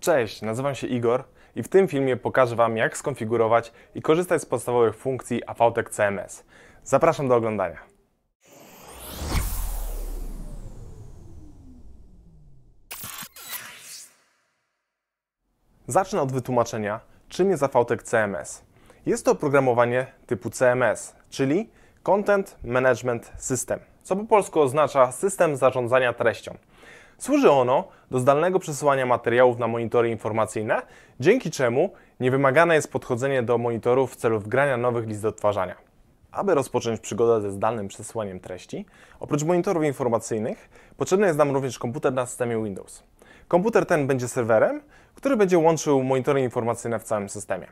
Cześć, nazywam się Igor i w tym filmie pokażę Wam, jak skonfigurować i korzystać z podstawowych funkcji AVTEC CMS. Zapraszam do oglądania. Zacznę od wytłumaczenia, czym jest AVTEC CMS. Jest to oprogramowanie typu CMS, czyli Content Management System, co po polsku oznacza system zarządzania treścią. Służy ono do zdalnego przesyłania materiałów na monitory informacyjne, dzięki czemu niewymagane jest podchodzenie do monitorów w celu wgrania nowych list do odtwarzania. Aby rozpocząć przygodę ze zdalnym przesyłaniem treści, oprócz monitorów informacyjnych potrzebny jest nam również komputer na systemie Windows. Komputer ten będzie serwerem, który będzie łączył monitory informacyjne w całym systemie.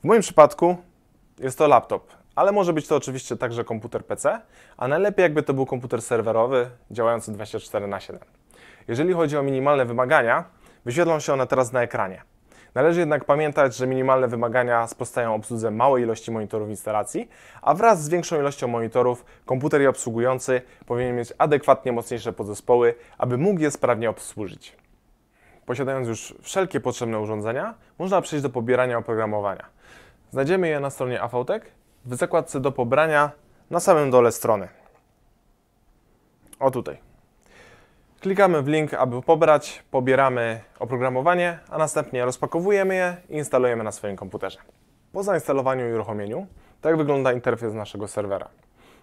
W moim przypadku jest to laptop, ale może być to oczywiście także komputer PC, a najlepiej jakby to był komputer serwerowy działający 24 na 7. Jeżeli chodzi o minimalne wymagania, wyświetlą się one teraz na ekranie. Należy jednak pamiętać, że minimalne wymagania sprostają obsłudze małej ilości monitorów instalacji, a wraz z większą ilością monitorów komputer je obsługujący powinien mieć adekwatnie mocniejsze podzespoły, aby mógł je sprawnie obsłużyć. Posiadając już wszelkie potrzebne urządzenia, można przejść do pobierania oprogramowania. Znajdziemy je na stronie Avautek w zakładce do pobrania na samym dole strony. O tutaj. Klikamy w link, aby pobrać, pobieramy oprogramowanie, a następnie rozpakowujemy je i instalujemy na swoim komputerze. Po zainstalowaniu i uruchomieniu, tak wygląda interfejs naszego serwera.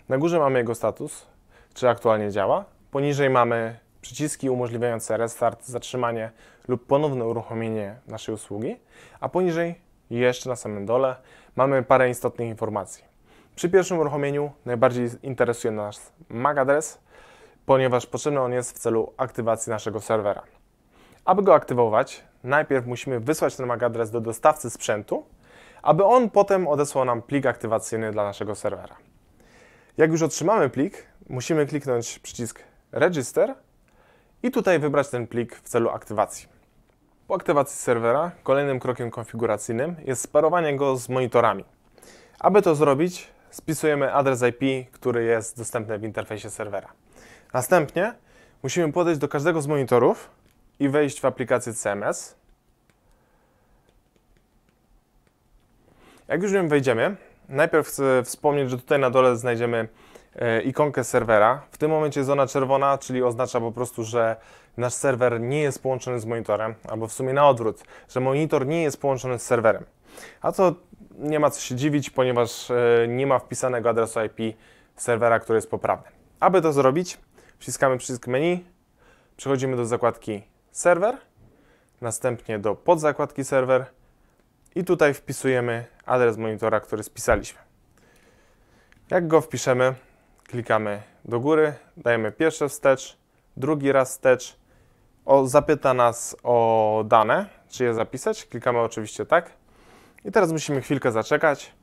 Na górze mamy jego status, czy aktualnie działa. Poniżej mamy przyciski umożliwiające restart, zatrzymanie lub ponowne uruchomienie naszej usługi, a poniżej jeszcze na samym dole mamy parę istotnych informacji. Przy pierwszym uruchomieniu najbardziej interesuje nas MAC adres, ponieważ potrzebny on jest w celu aktywacji naszego serwera. Aby go aktywować, najpierw musimy wysłać ten MAC adres do dostawcy sprzętu, aby on potem odesłał nam plik aktywacyjny dla naszego serwera. Jak już otrzymamy plik, musimy kliknąć przycisk Register i tutaj wybrać ten plik w celu aktywacji. Po aktywacji serwera kolejnym krokiem konfiguracyjnym jest sparowanie go z monitorami. Aby to zrobić, spisujemy adres IP, który jest dostępny w interfejsie serwera. Następnie musimy podejść do każdego z monitorów i wejść w aplikację CMS. Jak już w nią wejdziemy, najpierw chcę wspomnieć, że tutaj na dole znajdziemy e, ikonkę serwera. W tym momencie jest ona czerwona, czyli oznacza po prostu, że nasz serwer nie jest połączony z monitorem, albo w sumie na odwrót, że monitor nie jest połączony z serwerem. A to nie ma co się dziwić, ponieważ e, nie ma wpisanego adresu IP serwera, który jest poprawny. Aby to zrobić, Wciskamy przycisk menu, przechodzimy do zakładki serwer, następnie do podzakładki serwer i tutaj wpisujemy adres monitora, który spisaliśmy. Jak go wpiszemy, klikamy do góry, dajemy pierwszy wstecz, drugi raz wstecz, o, zapyta nas o dane, czy je zapisać, klikamy oczywiście tak. I teraz musimy chwilkę zaczekać,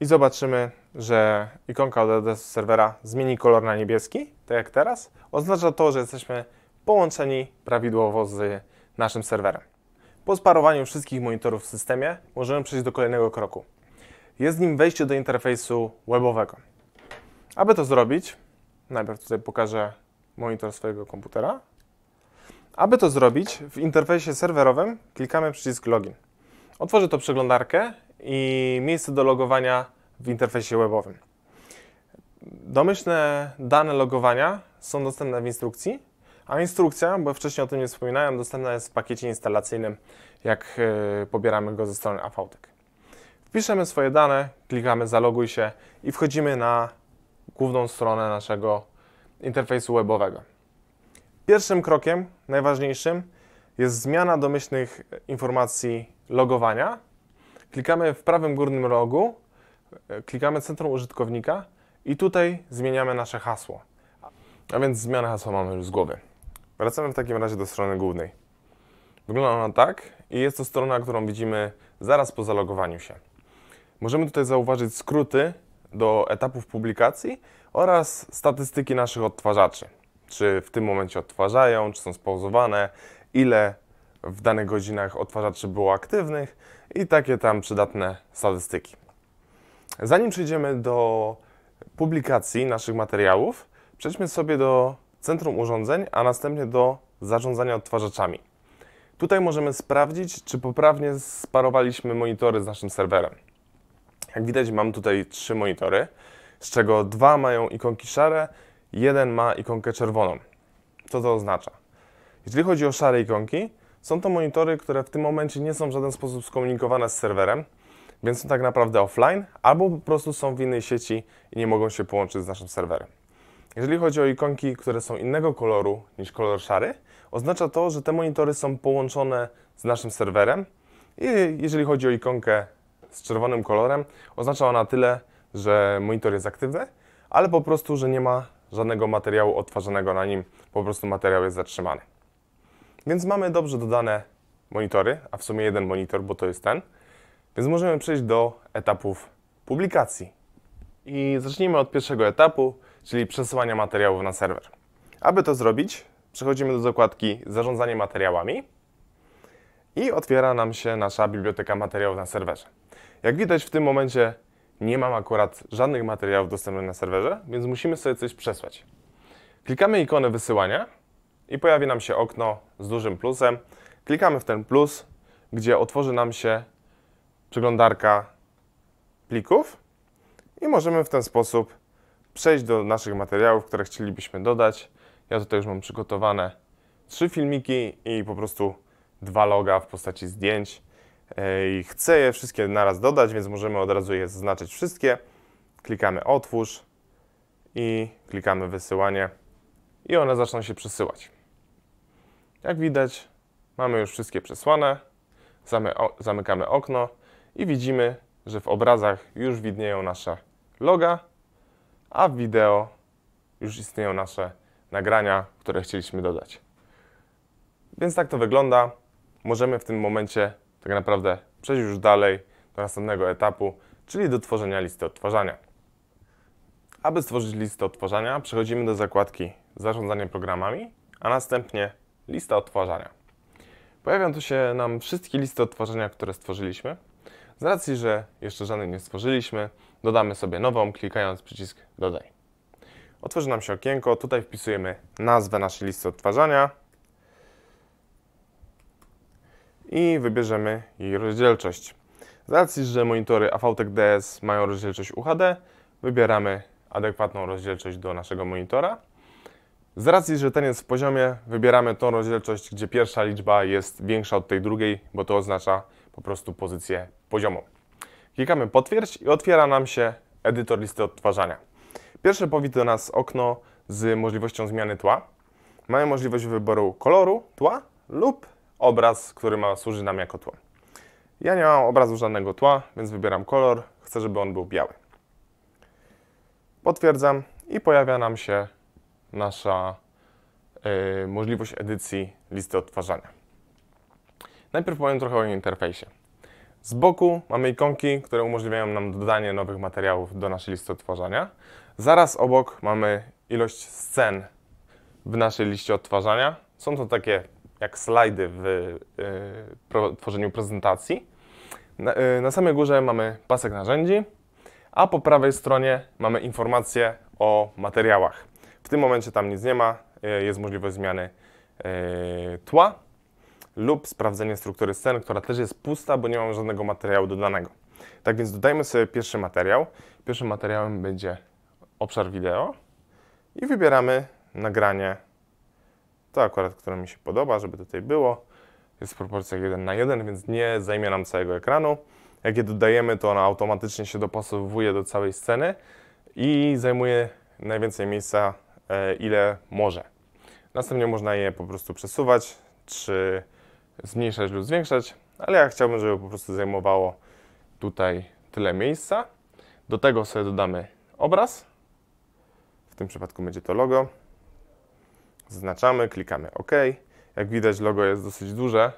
i zobaczymy, że ikonka od serwera zmieni kolor na niebieski, tak jak teraz. Oznacza to, że jesteśmy połączeni prawidłowo z naszym serwerem. Po sparowaniu wszystkich monitorów w systemie możemy przejść do kolejnego kroku. Jest nim wejście do interfejsu webowego. Aby to zrobić, najpierw tutaj pokażę monitor swojego komputera. Aby to zrobić, w interfejsie serwerowym klikamy przycisk Login. Otworzy to przeglądarkę i miejsce do logowania w interfejsie webowym. Domyślne dane logowania są dostępne w instrukcji, a instrukcja, bo wcześniej o tym nie wspominałem, dostępna jest w pakiecie instalacyjnym, jak e, pobieramy go ze strony Apautek. Wpiszemy swoje dane, klikamy zaloguj się i wchodzimy na główną stronę naszego interfejsu webowego. Pierwszym krokiem, najważniejszym, jest zmiana domyślnych informacji logowania Klikamy w prawym górnym rogu, e, klikamy Centrum Użytkownika i tutaj zmieniamy nasze hasło. A więc zmianę hasła mamy już z głowy. Wracamy w takim razie do strony głównej. Wygląda ona tak i jest to strona, którą widzimy zaraz po zalogowaniu się. Możemy tutaj zauważyć skróty do etapów publikacji oraz statystyki naszych odtwarzaczy. Czy w tym momencie odtwarzają, czy są spauzowane, ile w danych godzinach odtwarzaczy było aktywnych i takie tam przydatne statystyki. Zanim przejdziemy do publikacji naszych materiałów, przejdźmy sobie do Centrum Urządzeń, a następnie do Zarządzania Odtwarzaczami. Tutaj możemy sprawdzić, czy poprawnie sparowaliśmy monitory z naszym serwerem. Jak widać, mam tutaj trzy monitory, z czego dwa mają ikonki szare, jeden ma ikonkę czerwoną. Co to oznacza? Jeżeli chodzi o szare ikonki, są to monitory, które w tym momencie nie są w żaden sposób skomunikowane z serwerem, więc są tak naprawdę offline, albo po prostu są w innej sieci i nie mogą się połączyć z naszym serwerem. Jeżeli chodzi o ikonki, które są innego koloru niż kolor szary, oznacza to, że te monitory są połączone z naszym serwerem i jeżeli chodzi o ikonkę z czerwonym kolorem, oznacza ona tyle, że monitor jest aktywny, ale po prostu, że nie ma żadnego materiału odtwarzanego na nim, po prostu materiał jest zatrzymany. Więc mamy dobrze dodane monitory, a w sumie jeden monitor, bo to jest ten. Więc możemy przejść do etapów publikacji. I zacznijmy od pierwszego etapu, czyli przesyłania materiałów na serwer. Aby to zrobić, przechodzimy do zakładki Zarządzanie materiałami i otwiera nam się nasza biblioteka materiałów na serwerze. Jak widać w tym momencie nie mam akurat żadnych materiałów dostępnych na serwerze, więc musimy sobie coś przesłać. Klikamy ikonę wysyłania i pojawi nam się okno z dużym plusem. Klikamy w ten plus, gdzie otworzy nam się przeglądarka plików i możemy w ten sposób przejść do naszych materiałów, które chcielibyśmy dodać. Ja tutaj już mam przygotowane trzy filmiki i po prostu dwa loga w postaci zdjęć. E, I chcę je wszystkie naraz dodać, więc możemy od razu je zaznaczyć wszystkie. Klikamy otwórz i klikamy wysyłanie i one zaczną się przesyłać. Jak widać, mamy już wszystkie przesłane, zamykamy okno i widzimy, że w obrazach już widnieją nasze loga, a w wideo już istnieją nasze nagrania, które chcieliśmy dodać. Więc tak to wygląda. Możemy w tym momencie tak naprawdę przejść już dalej do następnego etapu, czyli do tworzenia listy odtwarzania. Aby stworzyć listę odtwarzania, przechodzimy do zakładki Zarządzanie programami, a następnie lista odtwarzania. Pojawią tu się nam wszystkie listy odtwarzania, które stworzyliśmy. Z racji, że jeszcze żadnej nie stworzyliśmy, dodamy sobie nową, klikając przycisk Dodaj. Otworzy nam się okienko, tutaj wpisujemy nazwę naszej listy odtwarzania i wybierzemy jej rozdzielczość. Z racji, że monitory AVTEC DS mają rozdzielczość UHD, wybieramy adekwatną rozdzielczość do naszego monitora z racji, że ten jest w poziomie, wybieramy tą rozdzielczość, gdzie pierwsza liczba jest większa od tej drugiej, bo to oznacza po prostu pozycję poziomą. Klikamy potwierdź i otwiera nam się edytor listy odtwarzania. Pierwsze powita nas okno z możliwością zmiany tła. Mamy możliwość wyboru koloru tła lub obraz, który ma, służy nam jako tło. Ja nie mam obrazu żadnego tła, więc wybieram kolor. Chcę, żeby on był biały. Potwierdzam i pojawia nam się nasza y, możliwość edycji listy odtwarzania. Najpierw powiem trochę o interfejsie. Z boku mamy ikonki, które umożliwiają nam dodanie nowych materiałów do naszej listy odtwarzania. Zaraz obok mamy ilość scen w naszej liście odtwarzania. Są to takie jak slajdy w y, tworzeniu prezentacji. Na, y, na samej górze mamy pasek narzędzi, a po prawej stronie mamy informacje o materiałach. W tym momencie tam nic nie ma, e, jest możliwość zmiany e, tła lub sprawdzenie struktury scen, która też jest pusta, bo nie mam żadnego materiału dodanego. Tak więc dodajmy sobie pierwszy materiał. Pierwszym materiałem będzie obszar wideo i wybieramy nagranie, to akurat, które mi się podoba, żeby tutaj było. Jest w proporcjach 1 na 1, więc nie zajmie nam całego ekranu. Jak je dodajemy, to ona automatycznie się dopasowuje do całej sceny i zajmuje najwięcej miejsca E, ile może. Następnie można je po prostu przesuwać, czy zmniejszać lub zwiększać, ale ja chciałbym, żeby po prostu zajmowało tutaj tyle miejsca. Do tego sobie dodamy obraz. W tym przypadku będzie to logo. Zaznaczamy, klikamy OK. Jak widać logo jest dosyć duże,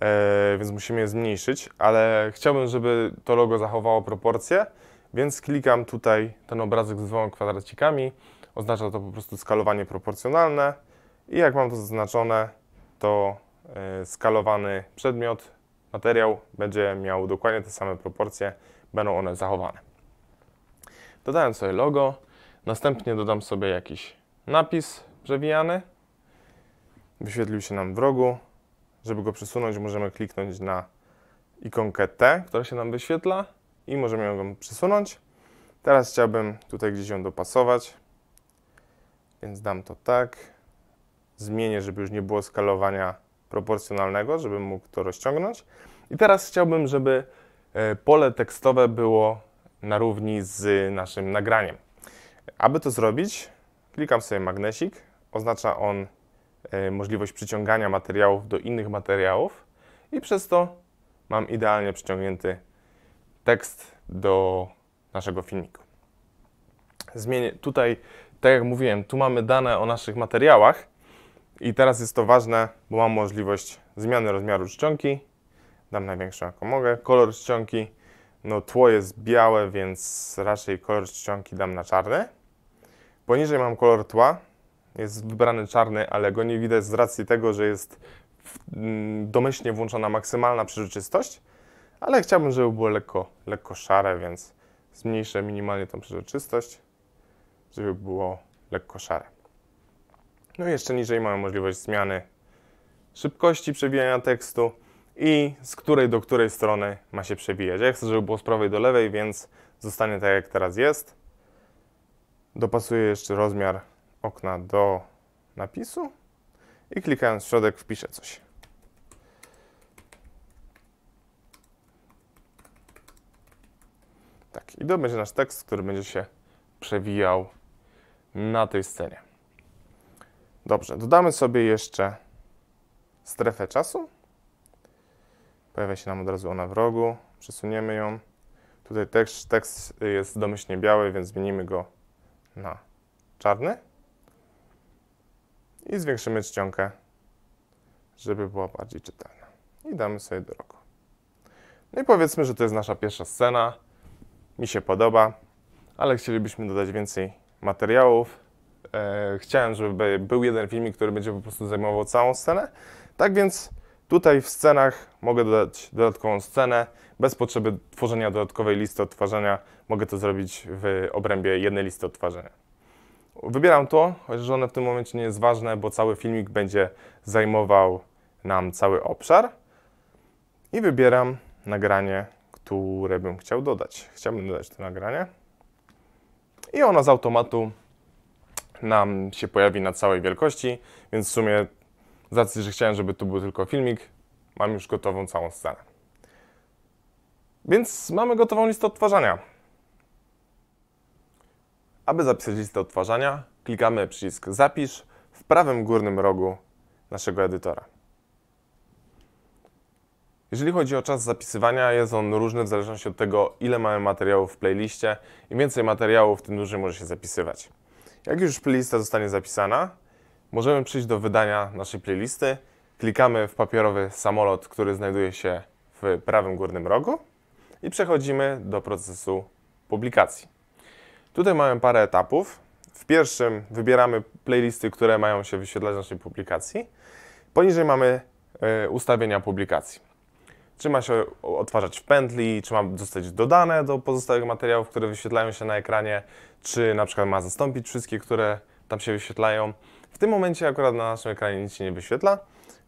e, więc musimy je zmniejszyć, ale chciałbym, żeby to logo zachowało proporcje, więc klikam tutaj ten obrazek z dwoma kwadracikami Oznacza to po prostu skalowanie proporcjonalne i jak mam to zaznaczone, to e, skalowany przedmiot, materiał będzie miał dokładnie te same proporcje, będą one zachowane. Dodałem sobie logo, następnie dodam sobie jakiś napis przewijany. Wyświetlił się nam w rogu. Żeby go przesunąć, możemy kliknąć na ikonkę T, która się nam wyświetla i możemy ją przesunąć. Teraz chciałbym tutaj gdzieś ją dopasować. Więc dam to tak. Zmienię, żeby już nie było skalowania proporcjonalnego, żebym mógł to rozciągnąć. I teraz chciałbym, żeby e, pole tekstowe było na równi z naszym nagraniem. Aby to zrobić, klikam sobie magnesik. Oznacza on e, możliwość przyciągania materiałów do innych materiałów i przez to mam idealnie przyciągnięty tekst do naszego filmiku. Zmienię tutaj tak jak mówiłem, tu mamy dane o naszych materiałach i teraz jest to ważne, bo mam możliwość zmiany rozmiaru czcionki. Dam największą jaką mogę. Kolor czcionki, no tło jest białe, więc raczej kolor czcionki dam na czarny. Poniżej mam kolor tła, jest wybrany czarny, ale go nie widać z racji tego, że jest mm, domyślnie włączona maksymalna przeżyczystość, ale chciałbym, żeby było lekko, lekko szare, więc zmniejszę minimalnie tą przeżyczystość żeby było lekko szare. No i jeszcze niżej mamy możliwość zmiany szybkości przewijania tekstu i z której do której strony ma się przewijać. Ja chcę, żeby było z prawej do lewej, więc zostanie tak jak teraz jest. Dopasuję jeszcze rozmiar okna do napisu i klikając w środek wpiszę coś. Tak, i to będzie nasz tekst, który będzie się przewijał na tej scenie. Dobrze, dodamy sobie jeszcze strefę czasu. Pojawia się nam od razu ona w rogu. Przesuniemy ją. Tutaj tekst, tekst jest domyślnie biały, więc zmienimy go na czarny. I zwiększymy czcionkę, żeby była bardziej czytelna. I damy sobie do rogu. No i powiedzmy, że to jest nasza pierwsza scena. Mi się podoba, ale chcielibyśmy dodać więcej materiałów. E, chciałem, żeby był jeden filmik, który będzie po prostu zajmował całą scenę. Tak więc tutaj w scenach mogę dodać dodatkową scenę. Bez potrzeby tworzenia dodatkowej listy odtwarzania mogę to zrobić w obrębie jednej listy odtwarzania. Wybieram to, chociaż one w tym momencie nie jest ważne, bo cały filmik będzie zajmował nam cały obszar. I wybieram nagranie, które bym chciał dodać. Chciałbym dodać to nagranie i ona z automatu nam się pojawi na całej wielkości, więc w sumie z racji, że chciałem, żeby tu był tylko filmik, mam już gotową całą scenę. Więc mamy gotową listę odtwarzania. Aby zapisać listę odtwarzania, klikamy przycisk Zapisz w prawym górnym rogu naszego edytora. Jeżeli chodzi o czas zapisywania, jest on różny w zależności od tego, ile mamy materiałów w playliście. Im więcej materiałów, tym dłużej może się zapisywać. Jak już playlista zostanie zapisana, możemy przyjść do wydania naszej playlisty. Klikamy w papierowy samolot, który znajduje się w prawym górnym rogu i przechodzimy do procesu publikacji. Tutaj mamy parę etapów. W pierwszym wybieramy playlisty, które mają się wyświetlać w naszej publikacji. Poniżej mamy e, ustawienia publikacji czy ma się odtwarzać w pętli, czy ma zostać dodane do pozostałych materiałów, które wyświetlają się na ekranie, czy na przykład ma zastąpić wszystkie, które tam się wyświetlają. W tym momencie akurat na naszym ekranie nic się nie wyświetla,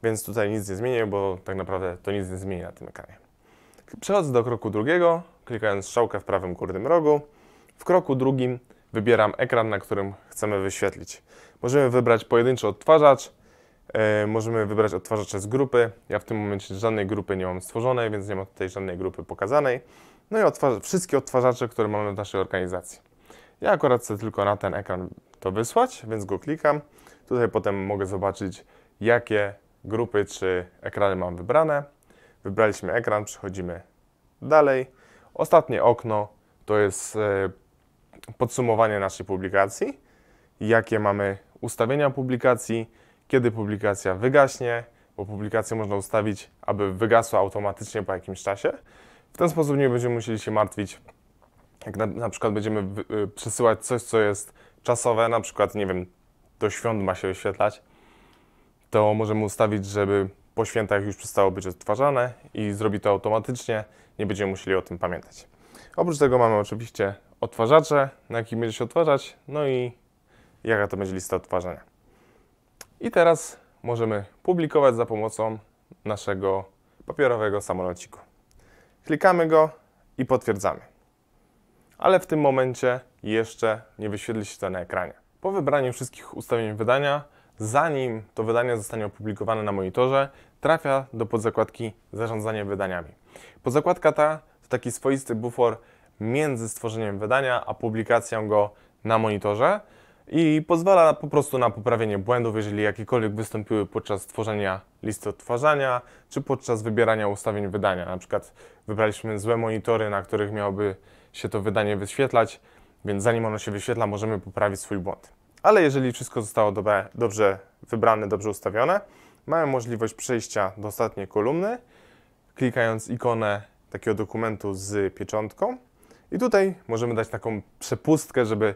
więc tutaj nic nie zmienię, bo tak naprawdę to nic nie zmieni na tym ekranie. Przechodzę do kroku drugiego, klikając strzałkę w prawym górnym rogu. W kroku drugim wybieram ekran, na którym chcemy wyświetlić. Możemy wybrać pojedynczy odtwarzacz, E, możemy wybrać odtwarzacze z grupy. Ja w tym momencie żadnej grupy nie mam stworzonej, więc nie ma tutaj żadnej grupy pokazanej. No i wszystkie odtwarzacze, które mamy w naszej organizacji. Ja akurat chcę tylko na ten ekran to wysłać, więc go klikam. Tutaj potem mogę zobaczyć, jakie grupy czy ekrany mam wybrane. Wybraliśmy ekran, przechodzimy dalej. Ostatnie okno to jest e, podsumowanie naszej publikacji, jakie mamy ustawienia publikacji, kiedy publikacja wygaśnie, bo publikację można ustawić, aby wygasła automatycznie po jakimś czasie. W ten sposób nie będziemy musieli się martwić, jak na, na przykład będziemy y, przesyłać coś, co jest czasowe, na przykład, nie wiem, do świąt ma się wyświetlać, to możemy ustawić, żeby po świętach już przestało być odtwarzane i zrobi to automatycznie, nie będziemy musieli o tym pamiętać. Oprócz tego mamy oczywiście odtwarzacze, na jakich będzie się odtwarzać, no i jaka to będzie lista odtwarzania. I teraz możemy publikować za pomocą naszego papierowego samolociku. Klikamy go i potwierdzamy. Ale w tym momencie jeszcze nie wyświetli się to na ekranie. Po wybraniu wszystkich ustawień wydania, zanim to wydanie zostanie opublikowane na monitorze, trafia do podzakładki Zarządzanie wydaniami. Podzakładka ta to taki swoisty bufor między stworzeniem wydania a publikacją go na monitorze i pozwala po prostu na poprawienie błędów, jeżeli jakiekolwiek wystąpiły podczas tworzenia listy odtwarzania czy podczas wybierania ustawień wydania. Na przykład wybraliśmy złe monitory, na których miałoby się to wydanie wyświetlać, więc zanim ono się wyświetla, możemy poprawić swój błąd. Ale jeżeli wszystko zostało dobre, dobrze wybrane, dobrze ustawione, mamy możliwość przejścia do ostatniej kolumny, klikając ikonę takiego dokumentu z pieczątką. I tutaj możemy dać taką przepustkę, żeby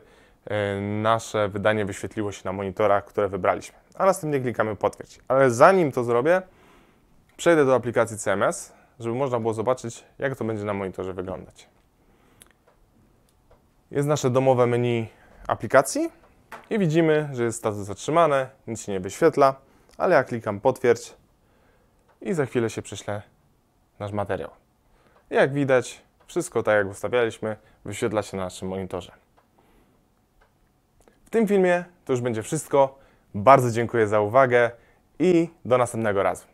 E, nasze wydanie wyświetliło się na monitorach, które wybraliśmy. A następnie klikamy potwierdź. Ale zanim to zrobię, przejdę do aplikacji CMS, żeby można było zobaczyć, jak to będzie na monitorze wyglądać. Jest nasze domowe menu aplikacji i widzimy, że jest status zatrzymane, nic się nie wyświetla, ale ja klikam potwierdź i za chwilę się prześlę nasz materiał. Jak widać, wszystko tak jak ustawialiśmy, wyświetla się na naszym monitorze tym filmie to już będzie wszystko. Bardzo dziękuję za uwagę i do następnego razu.